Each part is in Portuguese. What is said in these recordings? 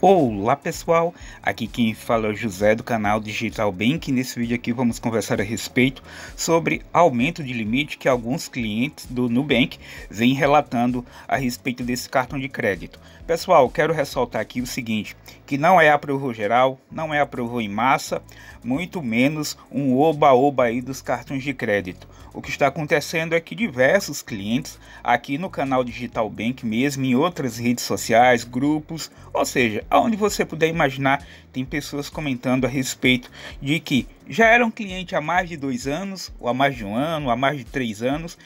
Olá pessoal, aqui quem fala é o José do canal Digital Bank. Nesse vídeo aqui vamos conversar a respeito sobre aumento de limite que alguns clientes do Nubank vêm relatando a respeito desse cartão de crédito. Pessoal, quero ressaltar aqui o seguinte, que não é aprovou geral, não é aprovou em massa, muito menos um oba-oba aí dos cartões de crédito. O que está acontecendo é que diversos clientes aqui no canal Digital Bank mesmo, em outras redes sociais, grupos, ou seja, aonde você puder imaginar, tem pessoas comentando a respeito de que já era um cliente há mais de dois anos, ou há mais de um ano, ou há mais de três anos,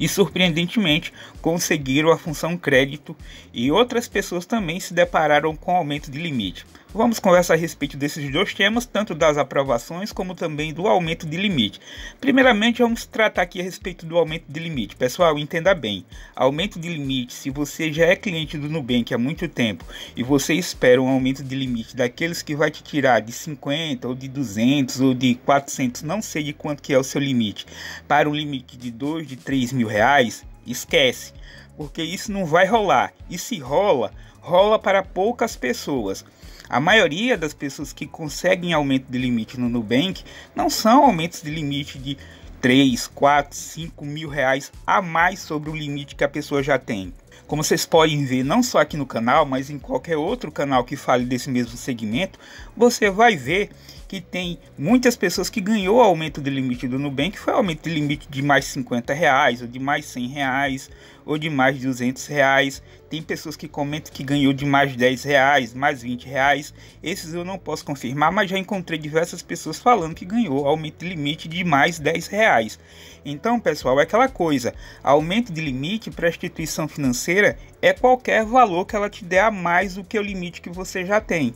e surpreendentemente conseguiram a função crédito e outras pessoas também se depararam com aumento de limite. Vamos conversar a respeito desses dois temas, tanto das aprovações como também do aumento de limite. Primeiramente, vamos tratar aqui a respeito do aumento de limite. Pessoal, entenda bem: aumento de limite, se você já é cliente do Nubank há muito tempo e você espera um aumento de limite daqueles que vai te tirar de 50 ou de 200 ou de 400, não sei de quanto que é o seu limite, para um limite de 2, de 3 mil reais, esquece, porque isso não vai rolar. E se rola, rola para poucas pessoas. A maioria das pessoas que conseguem aumento de limite no Nubank não são aumentos de limite de 3, 4, 5 mil reais a mais sobre o limite que a pessoa já tem. Como vocês podem ver, não só aqui no canal, mas em qualquer outro canal que fale desse mesmo segmento, você vai ver que tem muitas pessoas que ganhou o aumento de limite do Nubank, foi aumento de limite de mais 50 reais, ou de mais 100 reais, ou de mais 200 reais. Tem pessoas que comentam que ganhou de mais 10 reais, mais 20 reais. Esses eu não posso confirmar, mas já encontrei diversas pessoas falando que ganhou aumento de limite de mais 10 reais. Então, pessoal, é aquela coisa: aumento de limite para a instituição financeira é qualquer valor que ela te der a mais do que o limite que você já tem.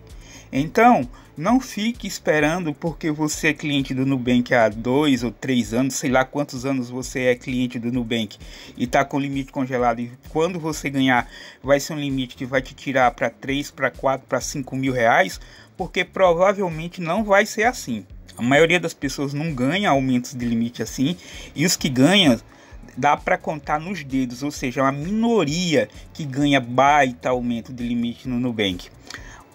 Então, não fique esperando esperando porque você é cliente do Nubank há dois ou três anos, sei lá quantos anos você é cliente do Nubank e está com o limite congelado. E quando você ganhar, vai ser um limite que vai te tirar para três, para quatro, para cinco mil reais, porque provavelmente não vai ser assim. A maioria das pessoas não ganha aumentos de limite assim, e os que ganham dá para contar nos dedos, ou seja, é uma minoria que ganha baita aumento de limite no Nubank.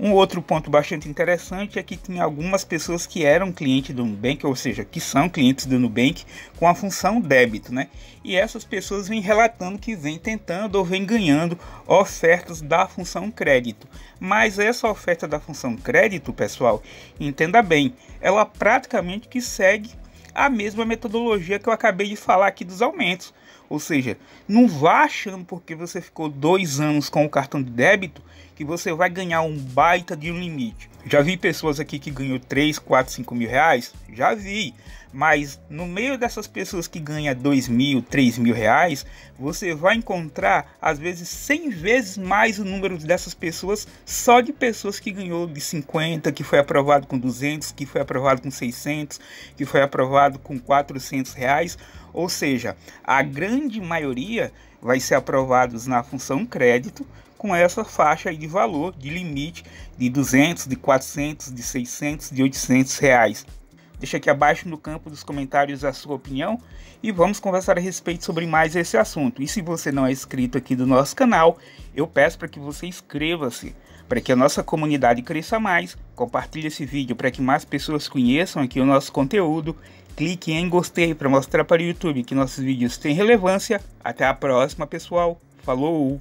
Um outro ponto bastante interessante é que tinha algumas pessoas que eram clientes do Nubank, ou seja, que são clientes do Nubank, com a função débito, né? E essas pessoas vêm relatando que vêm tentando ou vêm ganhando ofertas da função crédito. Mas essa oferta da função crédito, pessoal, entenda bem, ela praticamente que segue a mesma metodologia que eu acabei de falar aqui dos aumentos. Ou seja, não vá achando porque você ficou dois anos com o cartão de débito que você vai ganhar um baita de um limite. Já vi pessoas aqui que ganham 3, 4, 5 mil reais, já vi. Mas no meio dessas pessoas que ganham 2 mil, 3 mil reais, você vai encontrar às vezes 100 vezes mais o número dessas pessoas só de pessoas que ganhou de 50, que foi aprovado com 200, que foi aprovado com 600, que foi aprovado com 400 reais. Ou seja, a grande grande maioria vai ser aprovados na função crédito com essa faixa de valor de limite de 200, de 400, de 600, de 800 reais. Deixa aqui abaixo no campo dos comentários a sua opinião e vamos conversar a respeito sobre mais esse assunto. E se você não é inscrito aqui do nosso canal, eu peço para que você inscreva-se, para que a nossa comunidade cresça mais, compartilhe esse vídeo para que mais pessoas conheçam aqui o nosso conteúdo clique em gostei para mostrar para o YouTube que nossos vídeos têm relevância. Até a próxima, pessoal. Falou!